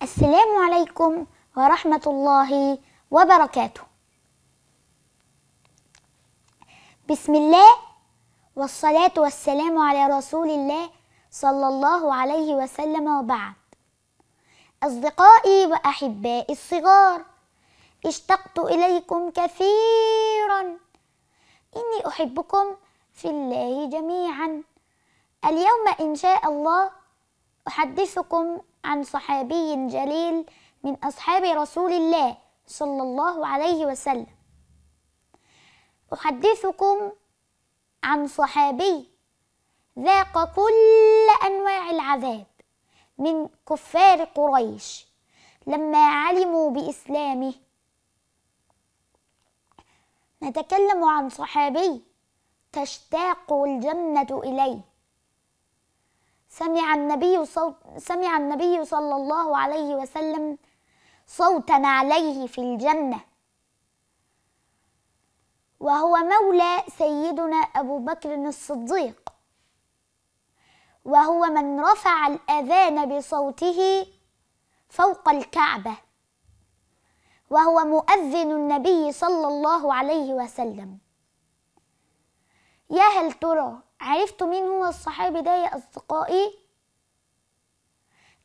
السلام عليكم ورحمة الله وبركاته بسم الله والصلاة والسلام على رسول الله صلى الله عليه وسلم وبعد أصدقائي وأحبائي الصغار اشتقت إليكم كثيرا إني أحبكم في الله جميعا اليوم إن شاء الله أحدثكم عن صحابي جليل من أصحاب رسول الله صلى الله عليه وسلم أحدثكم عن صحابي ذاق كل أنواع العذاب من كفار قريش لما علموا بإسلامه نتكلم عن صحابي تشتاق الجنة إليه سمع النبي صوت سمع النبي صلى الله عليه وسلم صوتا عليه في الجنة وهو مولى سيدنا أبو بكر الصديق وهو من رفع الأذان بصوته فوق الكعبة وهو مؤذن النبي صلى الله عليه وسلم يا هل ترى عرفت مين هو الصحابي ده يا أصدقائي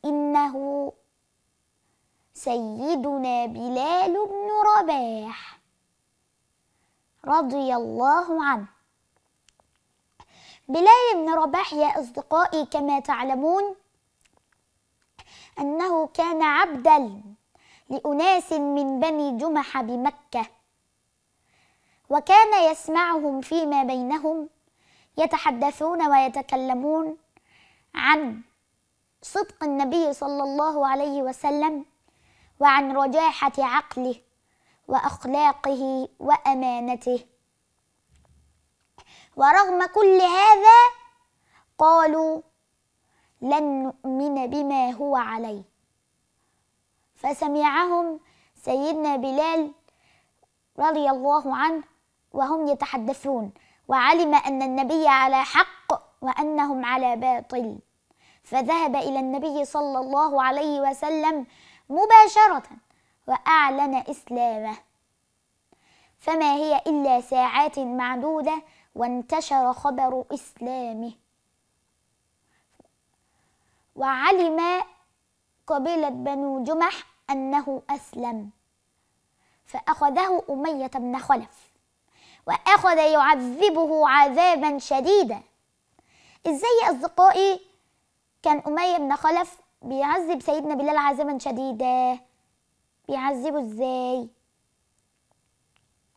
إنه سيدنا بلال بن رباح رضي الله عنه بلال بن رباح يا أصدقائي كما تعلمون أنه كان عبدا لأناس من بني جمح بمكة وكان يسمعهم فيما بينهم يتحدثون ويتكلمون عن صدق النبي صلى الله عليه وسلم وعن رجاحة عقله وأخلاقه وأمانته ورغم كل هذا قالوا لن نؤمن بما هو عليه فسمعهم سيدنا بلال رضي الله عنه وهم يتحدثون وعلم أن النبي على حق وأنهم على باطل فذهب إلى النبي صلى الله عليه وسلم مباشرة وأعلن إسلامه فما هي إلا ساعات معدودة وانتشر خبر إسلامه وعلم قبيلة بنو جمح أنه أسلم فأخذه أمية بن خلف وأخذ يعذبه عذابا شديدا إزاي أصدقائي كان أمية بن خلف بيعذب سيدنا بلال عذابا شديدا بيعذبه إزاي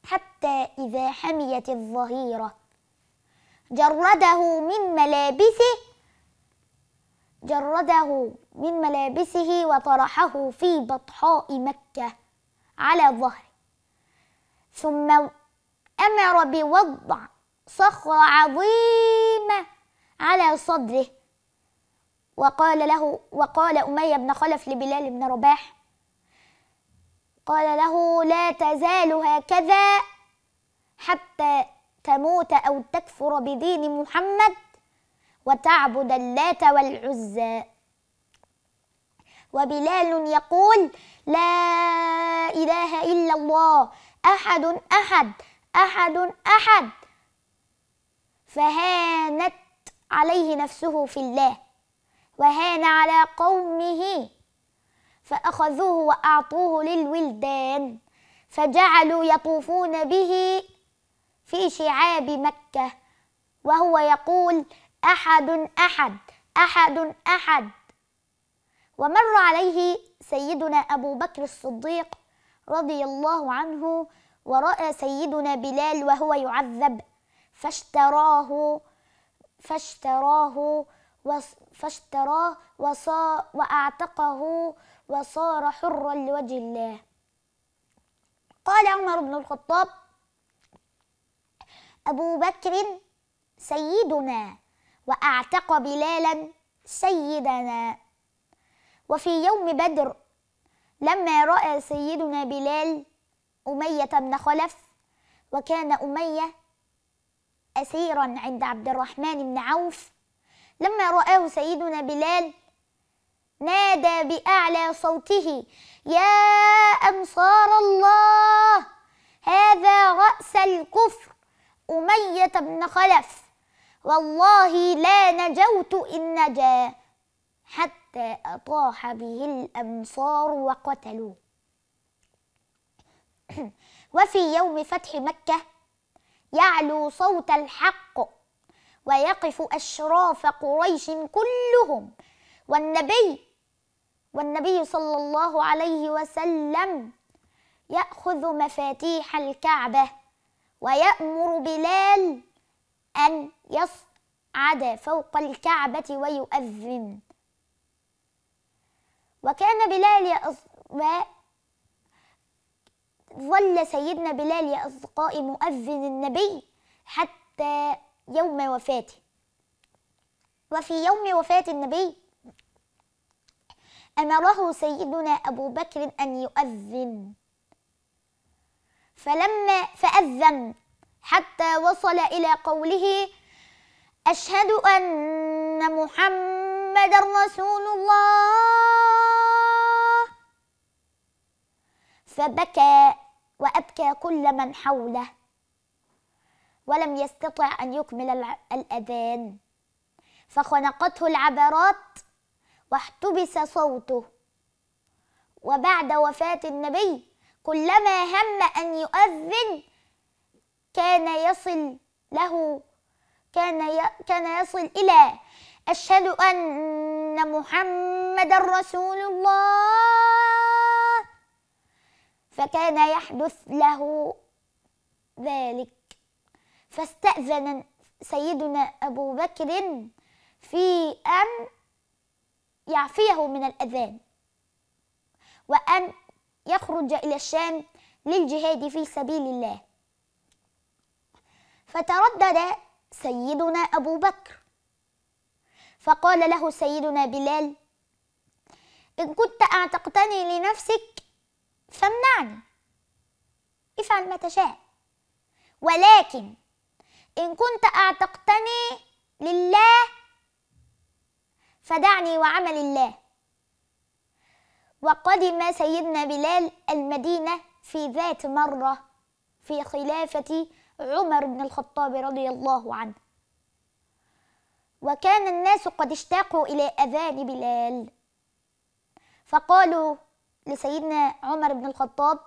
حتى إذا حميت الظهيرة جرده من ملابسه جرده من ملابسه وطرحه في بطحاء مكة على ظهره ثم أمر بوضع صخرة عظيمة على صدره وقال له وقال أمية بن خلف لبلال بن رباح قال له لا تزال هكذا حتى تموت أو تكفر بدين محمد وتعبد اللات والعزى وبلال يقول لا إله إلا الله أحد أحد أحد أحد فهانت عليه نفسه في الله وهان على قومه فأخذوه وأعطوه للولدان فجعلوا يطوفون به في شعاب مكة وهو يقول أحد أحد أحد أحد ومر عليه سيدنا أبو بكر الصديق رضي الله عنه ورأى سيدنا بلال وهو يعذب فاشتراه فاشتراه فاشتراه وصا وأعتقه وصار حرا لوجه الله قال عمر بن الخطاب أبو بكر سيدنا وأعتق بلالا سيدنا وفي يوم بدر لما رأى سيدنا بلال أمية بن خلف وكان أمية أسيرا عند عبد الرحمن بن عوف لما رآه سيدنا بلال نادى بأعلى صوته يا أنصار الله هذا رأس الكفر أمية بن خلف والله لا نجوت إن نجا حتى أطاح به الأنصار وقتلوه وفي يوم فتح مكة يعلو صوت الحق ويقف أشراف قريش كلهم والنبي والنبي صلى الله عليه وسلم يأخذ مفاتيح الكعبة ويأمر بلال أن يصعد فوق الكعبة ويؤذن وكان بلال يصعد ظل سيدنا بلال يا أصدقائي مؤذن النبي حتى يوم وفاته وفي يوم وفاة النبي أمره سيدنا أبو بكر أن يؤذن فلما فأذن حتى وصل إلى قوله أشهد أن محمد رسول الله فبكى وأبكى كل من حوله ولم يستطع أن يكمل الأذان فخنقته العبرات واحتبس صوته وبعد وفاة النبي كلما هم أن يؤذن كان يصل له كان كان يصل إلى أشهد أن محمد رسول الله فكان يحدث له ذلك فاستأذن سيدنا أبو بكر في أن يعفيه من الأذان وأن يخرج إلى الشام للجهاد في سبيل الله فتردد سيدنا أبو بكر فقال له سيدنا بلال إن كنت أعتقتني لنفسك فامنعني افعل ما تشاء ولكن إن كنت أعتقتني لله فدعني وعمل الله وقدم سيدنا بلال المدينة في ذات مرة في خلافة عمر بن الخطاب رضي الله عنه وكان الناس قد اشتاقوا إلى أذان بلال فقالوا لسيدنا عمر بن الخطاب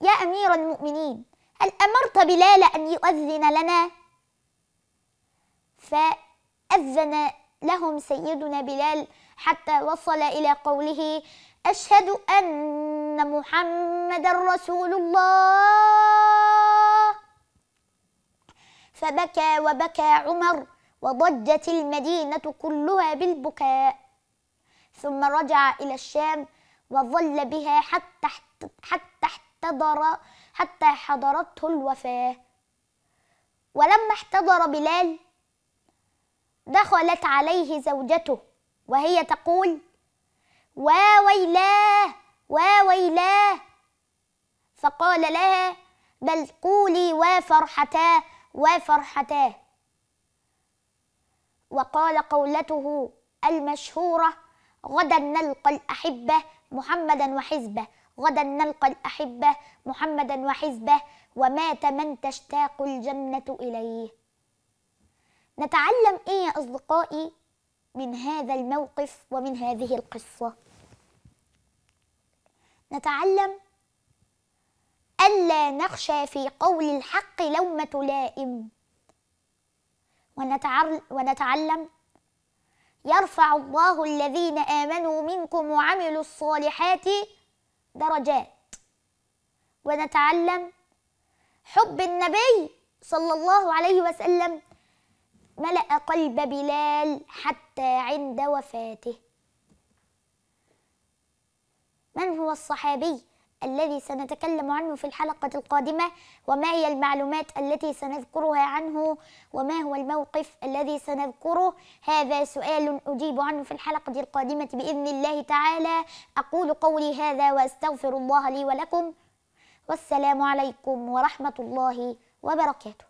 يا أمير المؤمنين هل أمرت بلال أن يؤذن لنا؟ فأذن لهم سيدنا بلال حتى وصل إلى قوله أشهد أن محمد رسول الله فبكى وبكى عمر وضجت المدينة كلها بالبكاء ثم رجع إلى الشام وظل بها حتى حتى احتضر حتى حضرته الوفاة ولما احتضر بلال دخلت عليه زوجته وهي تقول وا ويلاه وا ويلاه فقال لها بل قولي وا وا فرحتاه وقال قولته المشهورة غدا نلقى الأحبة محمدا وحزبه غدا نلقى الأحبة محمدا وحزبه ومات من تشتاق الجنة إليه نتعلم إيه يا أصدقائي من هذا الموقف ومن هذه القصة نتعلم ألا نخشى في قول الحق لومة لائم ونتعلم يرفع الله الذين آمنوا منكم وعملوا الصالحات درجات ونتعلم حب النبي صلى الله عليه وسلم ملأ قلب بلال حتى عند وفاته من هو الصحابي الذي سنتكلم عنه في الحلقة القادمة وما هي المعلومات التي سنذكرها عنه وما هو الموقف الذي سنذكره هذا سؤال أجيب عنه في الحلقة القادمة بإذن الله تعالى أقول قولي هذا وأستغفر الله لي ولكم والسلام عليكم ورحمة الله وبركاته